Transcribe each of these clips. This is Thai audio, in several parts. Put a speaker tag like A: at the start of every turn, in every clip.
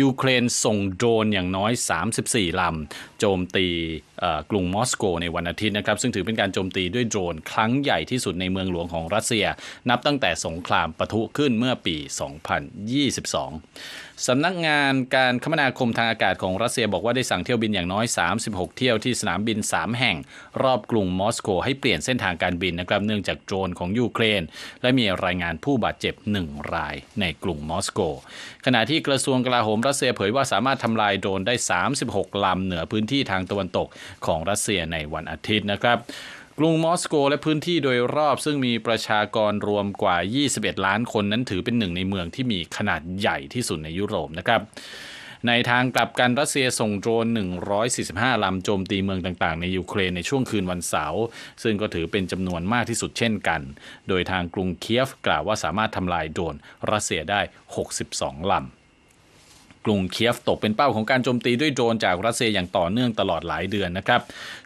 A: ยูเครนส่งโดรนอย่างน้อย 34 ลำโจมตีกรุงมอสโก ในวันอาทิตย์นะครับ ซึ่งถือเป็นการโจมตีด้วยโดรนครั้งใหญ่ที่สุดในเมืองหลวงของรัสเซีย นับตั้งแต่สงครามปะทุขึ้นเมื่อปี 2022สำนักงานการคมนาคมทางอากาศของรัสเซียบอกว่าได้สั่งเที่ยวบินอย่างน้อย 36 เที่ยวที่สนามบิน 3 แห่ง รอบกรุงมอสโก ให้เปลี่ยนเส้นทางการบินนะครับ เนื่องจากโจรของยูเครน และมีรายงานผู้บาดเจ็บ 1 รายในกรุงมอสโก ขณะที่กระทรวงกลาโหมรัสเซียเผยว่าสามารถทำลายโดรนได้ 36 ลำ เหนือพื้นที่ทางตะวันตกของรัสเซียในวันอาทิตย์นะครับกรุงมอสโกและพื้นที่โดยรอบซึ่งมีประชากรรวมกว่า 21 ล้านคนนั้นถือเป็นหนึ่งในเมืองที่มีขนาดใหญ่ที่สุดในยุโรปนะครับ ในทางกลับกันรัสเซียส่งโดรน 145 ลำโจมตีเมืองต่างๆในยูเครนในช่วงคืนวันเสาร์ซึ่งก็ถือเป็นจำนวนมากที่สุดเช่นกัน โดยทางกรุงเคียฟกล่าวว่าสามารถทำลายโดรนรัสเซียได้ 62 ลำกรุงเคียฟตกเป็นเป้าของการโจมตีด้วยโดรนจากรัสเซียอย่างต่อเนื่องตลอดหลายเดือนนะครับ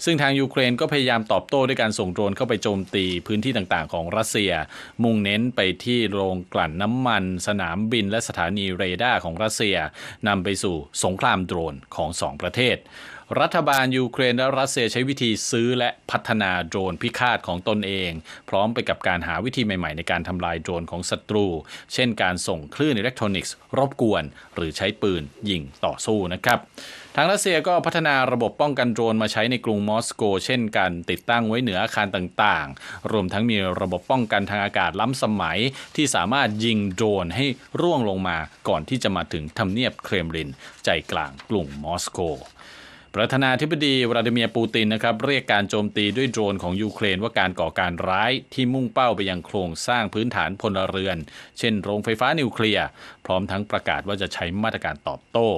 A: ซึ่งทางยูเครนก็พยายามตอบโต้ด้วยการส่งโดรนเข้าไปโจมตีพื้นที่ต่างๆ ของรัสเซีย มุ่งเน้นไปที่โรงกลั่นน้ำมัน สนามบินและสถานีเรดาร์ของรัสเซียนำไปสู่สงครามโดรนของสองประเทศรัฐบาลยูเครนและรัสเซียใช้วิธีซื้อและพัฒนาโดรนพิฆาตของตนเอง พร้อมไปกับการหาวิธีใหม่ๆ ในการทำลายโดรนของศัตรู เช่นการส่งคลื่นอิเล็กทรอนิกส์รบกวน หรือใช้ปืนยิงต่อสู้นะครับ ทางรัสเซียก็พัฒนาระบบป้องกันโดรนมาใช้ในกรุงมอสโก เช่นกัน ติดตั้งไว้เหนืออาคารต่าง ๆ รวมทั้งมีระบบป้องกันทางอากาศล้ำสมัยที่สามารถยิงโดรนให้ร่วงลงมา ก่อนที่จะมาถึงทำเนียบเครมลินใจกลางกรุงมอสโกประธานาธิบดีวลาดิเมียร์ปูตินนะครับเรียกการโจมตีด้วยโดรนของยูเครนว่าการก่อการร้ายที่มุ่งเป้าไปยังโครงสร้างพื้นฐานพลเรือน เช่นโรงไฟฟ้านิวเคลียร์พร้อมทั้งประกาศว่าจะใช้มาตรการตอบโต้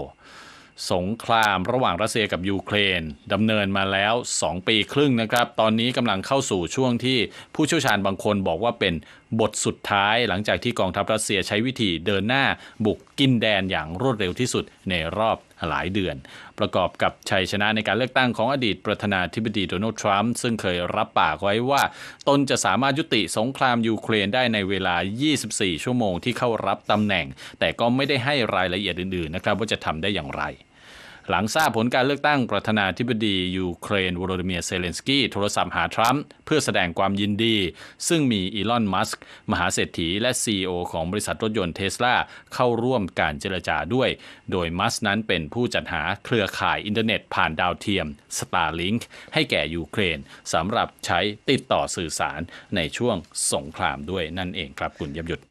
A: สงครามระหว่างรัสเซียกับยูเครนดำเนินมาแล้ว 2 ปีครึ่งนะครับ ตอนนี้กำลังเข้าสู่ช่วงที่ ผู้เชี่ยวชาญบางคนบอกว่าเป็นบทสุดท้าย หลังจากที่กองทัพรัสเซียใช้วิธีเดินหน้าบุกกินแดนอย่างรวดเร็วที่สุดในรอบหลายเดือน ประกอบกับชัยชนะในการเลือกตั้งของอดีต ประธานาธิบดีโดนัลด์ทรัมป์ซึ่งเคยรับปากไว้ว่า ตนจะสามารถยุติสงครามยูเครนได้ในเวลา 24 ชั่วโมงที่เข้ารับตำแหน่ง แต่ก็ไม่ได้ให้รายละเอียดอื่นๆนะครับว่าจะทำได้อย่างไรหลังทราบผลการเลือกตั้งประธานาธิบดียูเครนวโรดิเมียเซเลนสกี้โทรศัพท์หาทรัมป์เพื่อแสดงความยินดี ซึ่งมีอีลอนมัสก์ มหาเศรษฐี และ CEO ของบริษัทรถยนต์เทสลา เข้าร่วมการเจรจาด้วย โดยมัสนั้นเป็นผู้จัดหาเครือข่ายอินเทอร์เน็ตผ่านดาวเทียม Starlink ให้แก่ยูเครนสำหรับใช้ติดต่อสื่อสารในช่วงสงครามด้วยนั่นเองครับคุณยมยุทธ